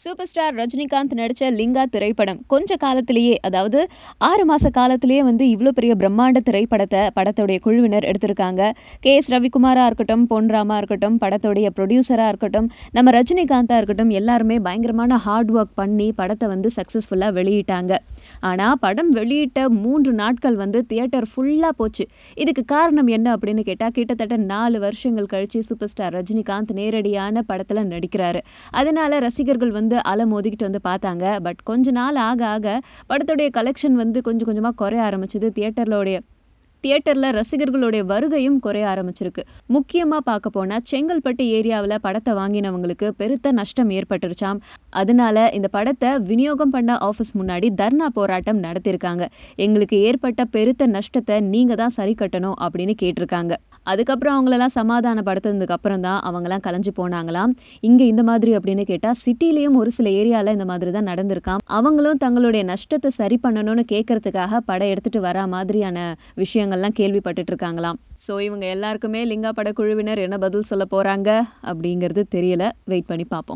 super star Rajinikanth நடித்த லிங்கா திரைப்படம் கொஞ்ச காலத்திலேயே அதாவது ஆறு மாத காலத்திலேயே வந்து இவ்வளோ பெரிய பிரம்மாண்ட திரைப்படத்தை படத்துடைய குழுவினர் எடுத்திருக்காங்க கே எஸ் ரவிக்குமாராக இருக்கட்டும் பொன்ராமா இருக்கட்டும் படத்துடைய ப்ரொடியூசராக இருக்கட்டும் நம்ம ரஜினிகாந்தாக இருக்கட்டும் எல்லாருமே பயங்கரமான ஹார்ட் ஒர்க் பண்ணி படத்தை வந்து சக்ஸஸ்ஃபுல்லாக வெளியிட்டாங்க ஆனால் படம் வெளியிட்ட மூன்று நாட்கள் வந்து தியேட்டர் ஃபுல்லாக போச்சு இதுக்கு காரணம் என்ன அப்படின்னு கேட்டால் கிட்டத்தட்ட நாலு வருஷங்கள் கழித்து சூப்பர் ஸ்டார் ரஜினிகாந்த் நேரடியான படத்தில் நடிக்கிறாரு அதனால் ரசிகர்கள் வந்து வந்து அலை மோதிக்கிட்டு வந்து பார்த்தாங்க பட் கொஞ்ச நாள் ஆக ஆக படத்துடைய கலெக்ஷன் வந்து கொஞ்சம் கொஞ்சமாக குறைய ஆரம்பிச்சது தியேட்டர்லோடைய தியேட்டரில் ரசிகர்களுடைய வருகையும் குறைய ஆரம்பிச்சிருக்கு முக்கியமாக பார்க்க போனால் செங்கல்பட்டு ஏரியாவில் படத்தை வாங்கினவங்களுக்கு பெருத்த நஷ்டம் ஏற்பட்டுருச்சாம் அதனால இந்த படத்தை விநியோகம் பண்ண ஆஃபீஸ் முன்னாடி தர்ணா போராட்டம் நடத்தியிருக்காங்க எங்களுக்கு ஏற்பட்ட பெருத்த நஷ்டத்தை நீங்கள் தான் சரி கட்டணும் அப்படின்னு கேட்டிருக்காங்க அதுக்கப்புறம் அவங்களெல்லாம் சமாதானப்படுத்துனதுக்கு அப்புறம் தான் அவங்களாம் கலைஞ்சு போனாங்களாம் இங்கே இந்த மாதிரி அப்படின்னு கேட்டால் சிட்டிலேயும் ஒரு சில ஏரியாவில் இந்த மாதிரி தான் நடந்திருக்கான் அவங்களும் தங்களுடைய நஷ்டத்தை சரி பண்ணணும்னு கேட்கறதுக்காக படம் எடுத்துகிட்டு வரா மாதிரியான விஷயங்கள்லாம் கேள்விப்பட்டுட்டு இருக்காங்களாம் ஸோ இவங்க எல்லாருக்குமே லிங்கா படக்குழுவினர் என்ன பதில் சொல்ல போகிறாங்க அப்படிங்கிறது தெரியல வெயிட் பண்ணி பார்ப்போம்